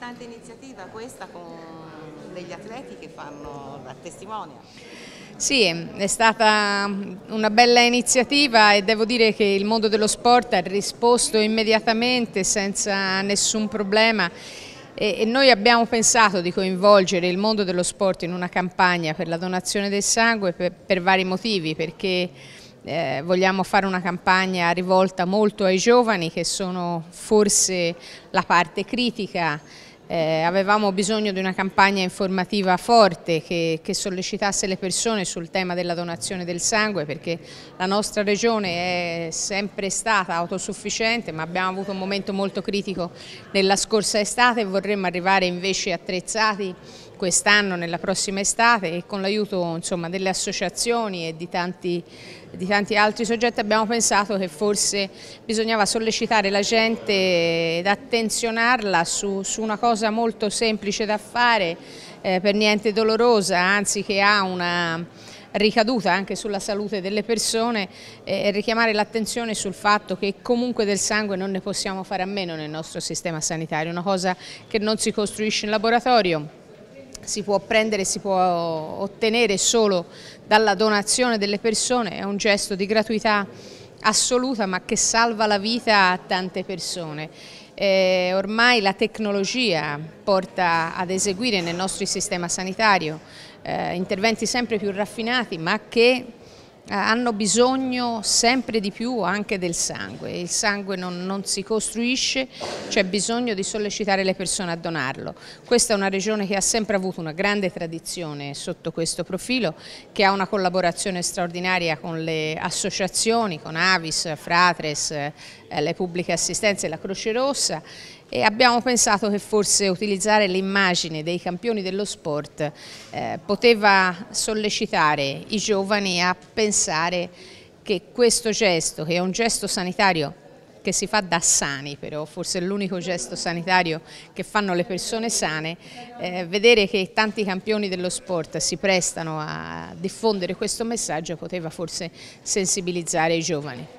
importante iniziativa questa con degli atleti che fanno la testimonial. Sì, è stata una bella iniziativa e devo dire che il mondo dello sport ha risposto immediatamente senza nessun problema e noi abbiamo pensato di coinvolgere il mondo dello sport in una campagna per la donazione del sangue per, vari motivi, perché eh, vogliamo fare una campagna rivolta molto ai giovani che sono forse la parte critica eh, avevamo bisogno di una campagna informativa forte che, che, sollecitasse le persone sul tema della donazione del sangue perché la nostra regione è sempre stata autosufficiente ma abbiamo avuto un momento molto critico nella scorsa estate e vorremmo arrivare invece attrezzati quest'anno, nella prossima estate e con l'aiuto delle associazioni e di tanti, di tanti, altri soggetti abbiamo pensato che forse bisognava sollecitare la gente ed attenzionarla su, su una cosa molto semplice da fare, eh, per niente dolorosa, anzi che ha una ricaduta anche sulla salute delle persone eh, e eh, richiamare l'attenzione sul fatto che comunque del sangue non ne possiamo fare a meno nel nostro sistema sanitario, una cosa che non si costruisce in laboratorio si può prendere e si può ottenere solo dalla donazione delle persone, è un gesto di gratuità assoluta ma che salva la vita a tante persone. Eh, ormai la tecnologia porta ad eseguire nel nostro sistema sanitario eh, interventi sempre più raffinati ma che eh, hanno bisogno sempre di più anche del sangue, il sangue non, non si costruisce, c'è bisogno di sollecitare le persone a donarlo. Questa è una regione che ha sempre avuto una grande tradizione sotto questo profilo, che ha una collaborazione straordinaria con le associazioni, con Avis, Fratres, le pubbliche assistenze e la Croce Rossa e abbiamo pensato che forse utilizzare l'immagine dei campioni dello sport eh, poteva sollecitare i giovani a pensare che questo gesto, che è un gesto sanitario che si fa da sani però, forse è l'unico gesto sanitario che fanno le persone sane, eh, vedere che tanti campioni dello sport si prestano a diffondere questo messaggio poteva forse sensibilizzare i giovani.